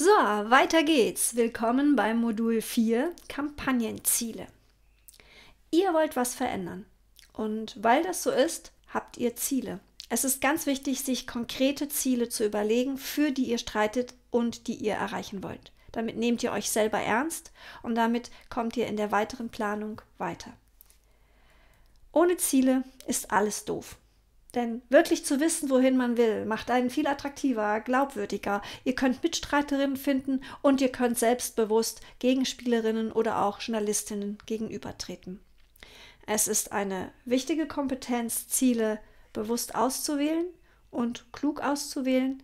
So, weiter geht's. Willkommen beim Modul 4 Kampagnenziele. Ihr wollt was verändern. Und weil das so ist, habt ihr Ziele. Es ist ganz wichtig, sich konkrete Ziele zu überlegen, für die ihr streitet und die ihr erreichen wollt. Damit nehmt ihr euch selber ernst und damit kommt ihr in der weiteren Planung weiter. Ohne Ziele ist alles doof. Denn wirklich zu wissen, wohin man will, macht einen viel attraktiver, glaubwürdiger. Ihr könnt Mitstreiterinnen finden und ihr könnt selbstbewusst Gegenspielerinnen oder auch Journalistinnen gegenübertreten. Es ist eine wichtige Kompetenz, Ziele bewusst auszuwählen und klug auszuwählen.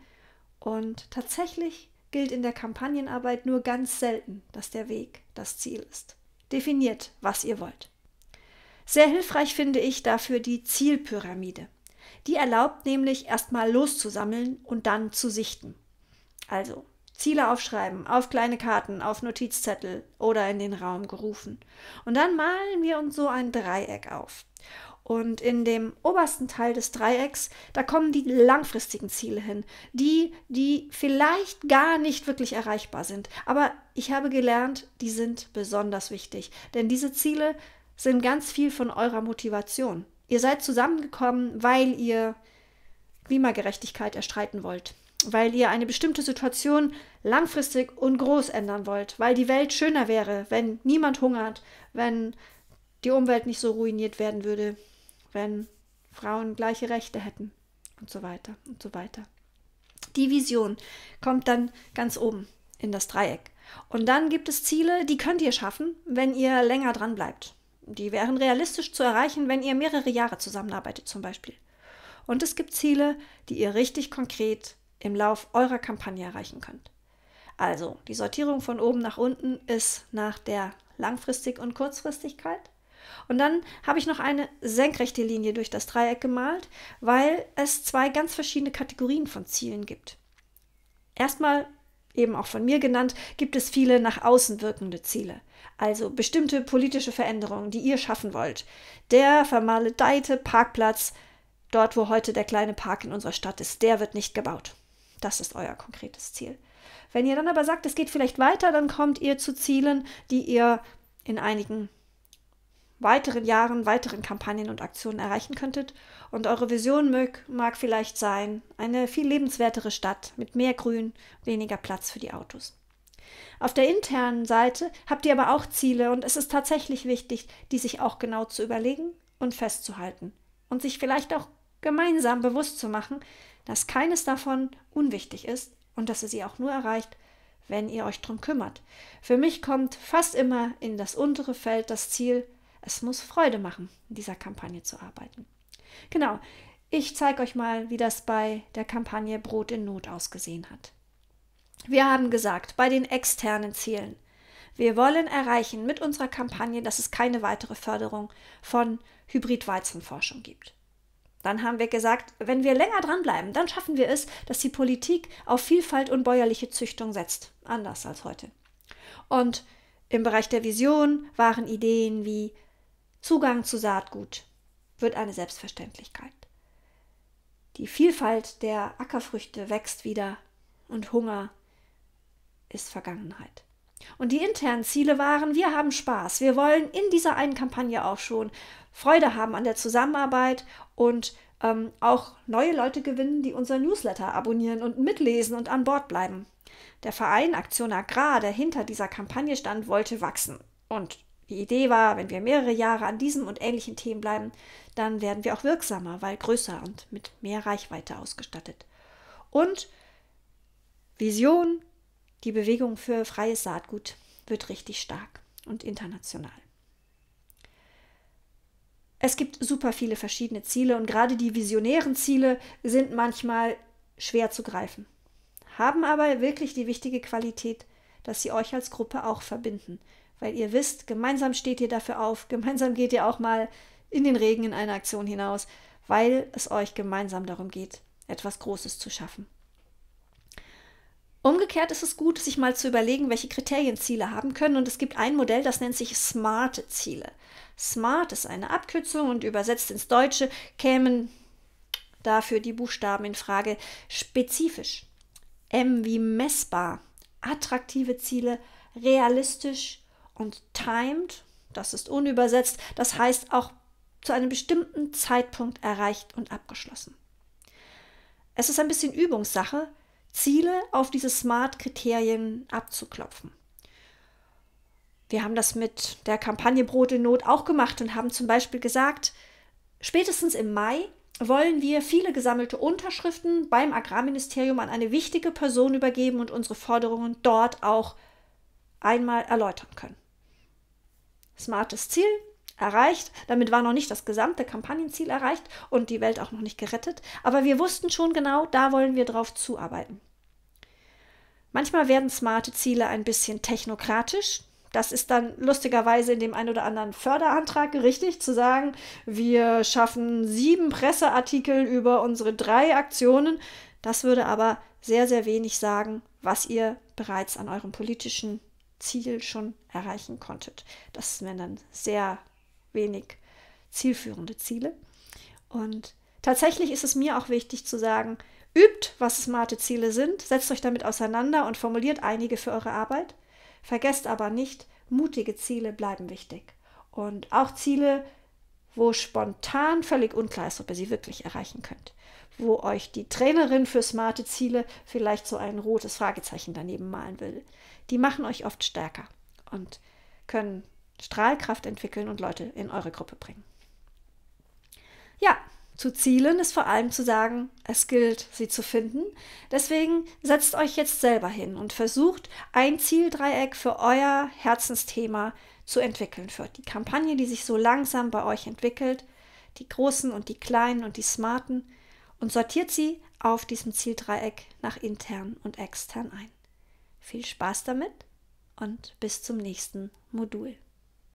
Und tatsächlich gilt in der Kampagnenarbeit nur ganz selten, dass der Weg das Ziel ist. Definiert, was ihr wollt. Sehr hilfreich finde ich dafür die Zielpyramide. Die erlaubt nämlich erstmal loszusammeln und dann zu sichten. Also Ziele aufschreiben, auf kleine Karten, auf Notizzettel oder in den Raum gerufen. Und dann malen wir uns so ein Dreieck auf. Und in dem obersten Teil des Dreiecks, da kommen die langfristigen Ziele hin, die, die vielleicht gar nicht wirklich erreichbar sind. Aber ich habe gelernt, die sind besonders wichtig, denn diese Ziele sind ganz viel von eurer Motivation. Ihr seid zusammengekommen, weil ihr Klimagerechtigkeit erstreiten wollt, weil ihr eine bestimmte Situation langfristig und groß ändern wollt, weil die Welt schöner wäre, wenn niemand hungert, wenn die Umwelt nicht so ruiniert werden würde, wenn Frauen gleiche Rechte hätten und so weiter und so weiter. Die Vision kommt dann ganz oben in das Dreieck. Und dann gibt es Ziele, die könnt ihr schaffen, wenn ihr länger dran bleibt. Die wären realistisch zu erreichen, wenn ihr mehrere Jahre zusammenarbeitet zum Beispiel. Und es gibt Ziele, die ihr richtig konkret im Lauf eurer Kampagne erreichen könnt. Also, die Sortierung von oben nach unten ist nach der Langfristig- und Kurzfristigkeit. Und dann habe ich noch eine senkrechte Linie durch das Dreieck gemalt, weil es zwei ganz verschiedene Kategorien von Zielen gibt. Erstmal eben auch von mir genannt, gibt es viele nach außen wirkende Ziele. Also bestimmte politische Veränderungen, die ihr schaffen wollt. Der vermaledeite Parkplatz, dort wo heute der kleine Park in unserer Stadt ist, der wird nicht gebaut. Das ist euer konkretes Ziel. Wenn ihr dann aber sagt, es geht vielleicht weiter, dann kommt ihr zu Zielen, die ihr in einigen weiteren Jahren, weiteren Kampagnen und Aktionen erreichen könntet. Und eure Vision mag, mag vielleicht sein, eine viel lebenswertere Stadt mit mehr Grün, weniger Platz für die Autos. Auf der internen Seite habt ihr aber auch Ziele und es ist tatsächlich wichtig, die sich auch genau zu überlegen und festzuhalten und sich vielleicht auch gemeinsam bewusst zu machen, dass keines davon unwichtig ist und dass ihr sie auch nur erreicht, wenn ihr euch drum kümmert. Für mich kommt fast immer in das untere Feld das Ziel, es muss Freude machen, in dieser Kampagne zu arbeiten. Genau, ich zeige euch mal, wie das bei der Kampagne Brot in Not ausgesehen hat. Wir haben gesagt, bei den externen Zielen, wir wollen erreichen mit unserer Kampagne, dass es keine weitere Förderung von Hybridweizenforschung gibt. Dann haben wir gesagt, wenn wir länger dranbleiben, dann schaffen wir es, dass die Politik auf Vielfalt und bäuerliche Züchtung setzt. Anders als heute. Und im Bereich der Vision waren Ideen wie Zugang zu Saatgut wird eine Selbstverständlichkeit. Die Vielfalt der Ackerfrüchte wächst wieder und Hunger ist Vergangenheit. Und die internen Ziele waren, wir haben Spaß, wir wollen in dieser einen Kampagne auch schon Freude haben an der Zusammenarbeit und ähm, auch neue Leute gewinnen, die unser Newsletter abonnieren und mitlesen und an Bord bleiben. Der Verein Aktion Agrar, der hinter dieser Kampagne stand, wollte wachsen und die Idee war, wenn wir mehrere Jahre an diesem und ähnlichen Themen bleiben, dann werden wir auch wirksamer, weil größer und mit mehr Reichweite ausgestattet. Und Vision, die Bewegung für freies Saatgut wird richtig stark und international. Es gibt super viele verschiedene Ziele und gerade die visionären Ziele sind manchmal schwer zu greifen, haben aber wirklich die wichtige Qualität, dass sie euch als Gruppe auch verbinden, weil ihr wisst, gemeinsam steht ihr dafür auf, gemeinsam geht ihr auch mal in den Regen in eine Aktion hinaus, weil es euch gemeinsam darum geht, etwas Großes zu schaffen. Umgekehrt ist es gut, sich mal zu überlegen, welche Kriterien Ziele haben können. Und es gibt ein Modell, das nennt sich smarte Ziele. Smart ist eine Abkürzung und übersetzt ins Deutsche kämen dafür die Buchstaben in Frage spezifisch. M wie messbar, attraktive Ziele, realistisch, und timed, das ist unübersetzt, das heißt auch zu einem bestimmten Zeitpunkt erreicht und abgeschlossen. Es ist ein bisschen Übungssache, Ziele auf diese Smart-Kriterien abzuklopfen. Wir haben das mit der Kampagne Brot in Not auch gemacht und haben zum Beispiel gesagt, spätestens im Mai wollen wir viele gesammelte Unterschriften beim Agrarministerium an eine wichtige Person übergeben und unsere Forderungen dort auch einmal erläutern können smartes Ziel erreicht. Damit war noch nicht das gesamte Kampagnenziel erreicht und die Welt auch noch nicht gerettet. Aber wir wussten schon genau, da wollen wir drauf zuarbeiten. Manchmal werden smarte Ziele ein bisschen technokratisch. Das ist dann lustigerweise in dem einen oder anderen Förderantrag richtig, zu sagen, wir schaffen sieben Presseartikel über unsere drei Aktionen. Das würde aber sehr, sehr wenig sagen, was ihr bereits an eurem politischen Ziel schon erreichen konntet. Das wären dann sehr wenig zielführende Ziele. Und tatsächlich ist es mir auch wichtig zu sagen, übt, was smarte Ziele sind, setzt euch damit auseinander und formuliert einige für eure Arbeit. Vergesst aber nicht, mutige Ziele bleiben wichtig. Und auch Ziele, wo spontan völlig unklar ist, ob ihr sie wirklich erreichen könnt, wo euch die Trainerin für smarte Ziele vielleicht so ein rotes Fragezeichen daneben malen will. Die machen euch oft stärker und können Strahlkraft entwickeln und Leute in eure Gruppe bringen. Ja, zu Zielen ist vor allem zu sagen, es gilt, sie zu finden. Deswegen setzt euch jetzt selber hin und versucht, ein Zieldreieck für euer Herzensthema zu zu entwickeln führt. Die Kampagne, die sich so langsam bei euch entwickelt, die großen und die kleinen und die smarten, und sortiert sie auf diesem Zieldreieck nach intern und extern ein. Viel Spaß damit und bis zum nächsten Modul.